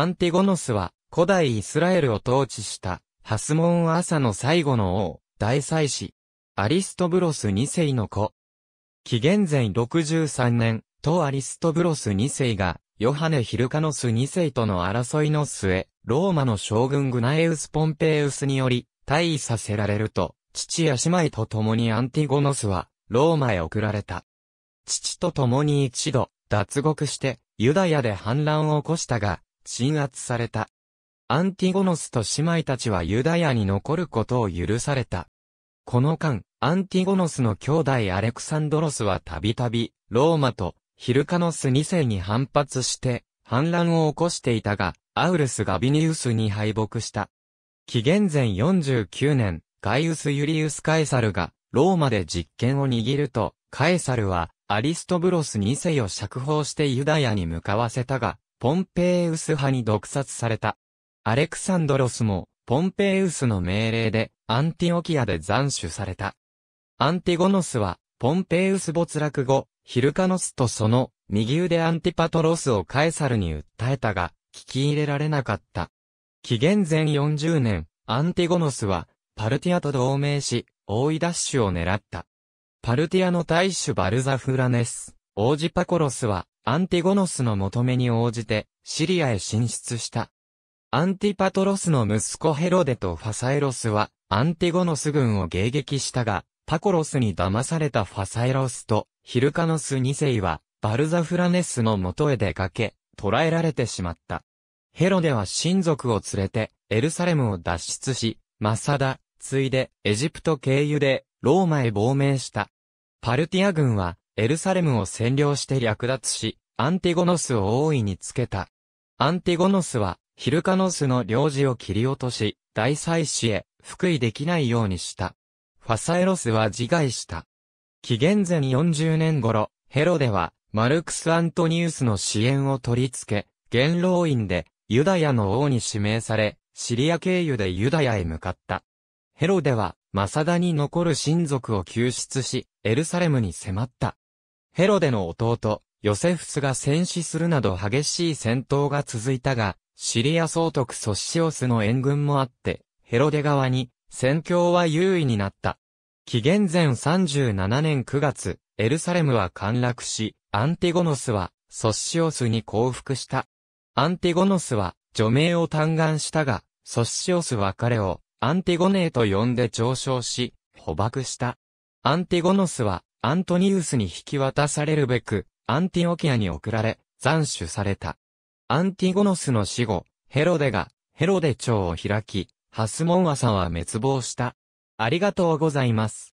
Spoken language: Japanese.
アンティゴノスは、古代イスラエルを統治した、ハスモン・アサの最後の王、大祭司、アリストブロス2世の子。紀元前63年、当アリストブロス2世が、ヨハネ・ヒルカノス2世との争いの末、ローマの将軍グナエウス・ポンペイウスにより、退位させられると、父や姉妹と共にアンティゴノスは、ローマへ送られた。父と共に一度、脱獄して、ユダヤで反乱を起こしたが、鎮圧された。アンティゴノスと姉妹たちはユダヤに残ることを許された。この間、アンティゴノスの兄弟アレクサンドロスはたびたび、ローマとヒルカノス2世に反発して、反乱を起こしていたが、アウルス・ガビニウスに敗北した。紀元前49年、ガイウス・ユリウス・カエサルが、ローマで実権を握ると、カエサルは、アリストブロス2世を釈放してユダヤに向かわせたが、ポンペイウス派に毒殺された。アレクサンドロスも、ポンペイウスの命令で、アンティオキアで斬首された。アンティゴノスは、ポンペイウス没落後、ヒルカノスとその、右腕アンティパトロスをカエサルに訴えたが、聞き入れられなかった。紀元前40年、アンティゴノスは、パルティアと同盟し、大井ダッシュを狙った。パルティアの大主バルザフラネス。王子パコロスは、アンティゴノスの求めに応じて、シリアへ進出した。アンティパトロスの息子ヘロデとファサエロスは、アンティゴノス軍を迎撃したが、パコロスに騙されたファサエロスと、ヒルカノス2世は、バルザフラネスの元へ出かけ、捕らえられてしまった。ヘロデは親族を連れて、エルサレムを脱出し、マサダ、ついで、エジプト経由で、ローマへ亡命した。パルティア軍は、エルサレムを占領して略奪し、アンティゴノスを大いにつけた。アンティゴノスは、ヒルカノスの領事を切り落とし、大祭司へ、福井できないようにした。ファサエロスは自害した。紀元前40年頃、ヘロデは、マルクス・アントニウスの支援を取り付け、元老院で、ユダヤの王に指名され、シリア経由でユダヤへ向かった。ヘロデは、マサダに残る親族を救出し、エルサレムに迫った。ヘロデの弟、ヨセフスが戦死するなど激しい戦闘が続いたが、シリア総督ソッシオスの援軍もあって、ヘロデ側に戦況は優位になった。紀元前37年9月、エルサレムは陥落し、アンティゴノスはソッシオスに降伏した。アンティゴノスは除名を嘆願したが、ソッシオスは彼をアンティゴネーと呼んで上昇し、捕獲した。アンティゴノスはアントニウスに引き渡されるべく、アンティオキアに送られ、斬首された。アンティゴノスの死後、ヘロデが、ヘロデ朝を開き、ハスモンアさんは滅亡した。ありがとうございます。